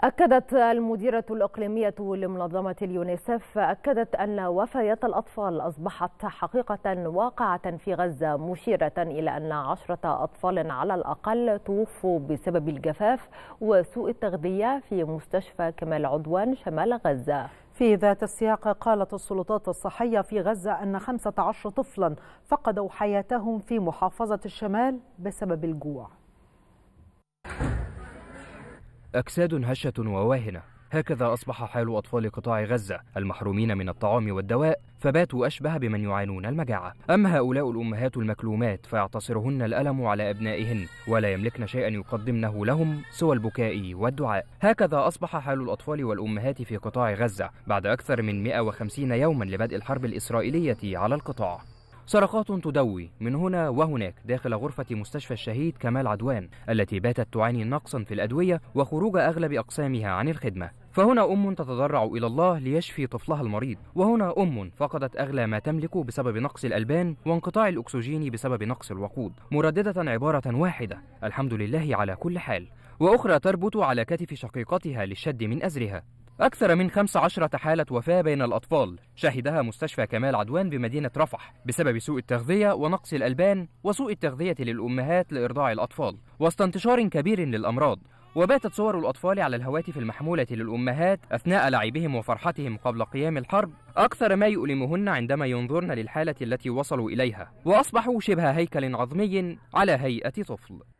أكدت المديرة الإقليمية لمنظمة اليونيسف أكدت أن وفيات الأطفال أصبحت حقيقة واقعة في غزة مشيرة إلى أن عشرة أطفال على الأقل توفوا بسبب الجفاف وسوء التغذية في مستشفى كمال عدوان شمال غزة في ذات السياق قالت السلطات الصحية في غزة أن 15 طفلا فقدوا حياتهم في محافظة الشمال بسبب الجوع أجساد هشة وواهنة هكذا أصبح حال أطفال قطاع غزة المحرومين من الطعام والدواء فباتوا أشبه بمن يعانون المجاعة أما هؤلاء الأمهات المكلومات فيعتصرهن الألم على أبنائهن ولا يملكن شيئا يقدمنه لهم سوى البكاء والدعاء هكذا أصبح حال الأطفال والأمهات في قطاع غزة بعد أكثر من 150 يوما لبدء الحرب الإسرائيلية على القطاع صرخات تدوي من هنا وهناك داخل غرفة مستشفى الشهيد كمال عدوان التي باتت تعاني نقصا في الأدوية وخروج أغلب أقسامها عن الخدمة فهنا أم تتضرع إلى الله ليشفي طفلها المريض وهنا أم فقدت أغلى ما تملك بسبب نقص الألبان وانقطاع الأكسجين بسبب نقص الوقود مرددة عبارة واحدة الحمد لله على كل حال وأخرى تربط على كتف شقيقتها للشد من أزرها أكثر من 15 حالة وفاة بين الأطفال شهدها مستشفى كمال عدوان بمدينة رفح بسبب سوء التغذية ونقص الألبان وسوء التغذية للأمهات لإرضاع الأطفال وسط انتشار كبير للأمراض وباتت صور الأطفال على الهواتف المحمولة للأمهات أثناء لعبهم وفرحتهم قبل قيام الحرب أكثر ما يؤلمهن عندما ينظرن للحالة التي وصلوا إليها وأصبحوا شبه هيكل عظمي على هيئة طفل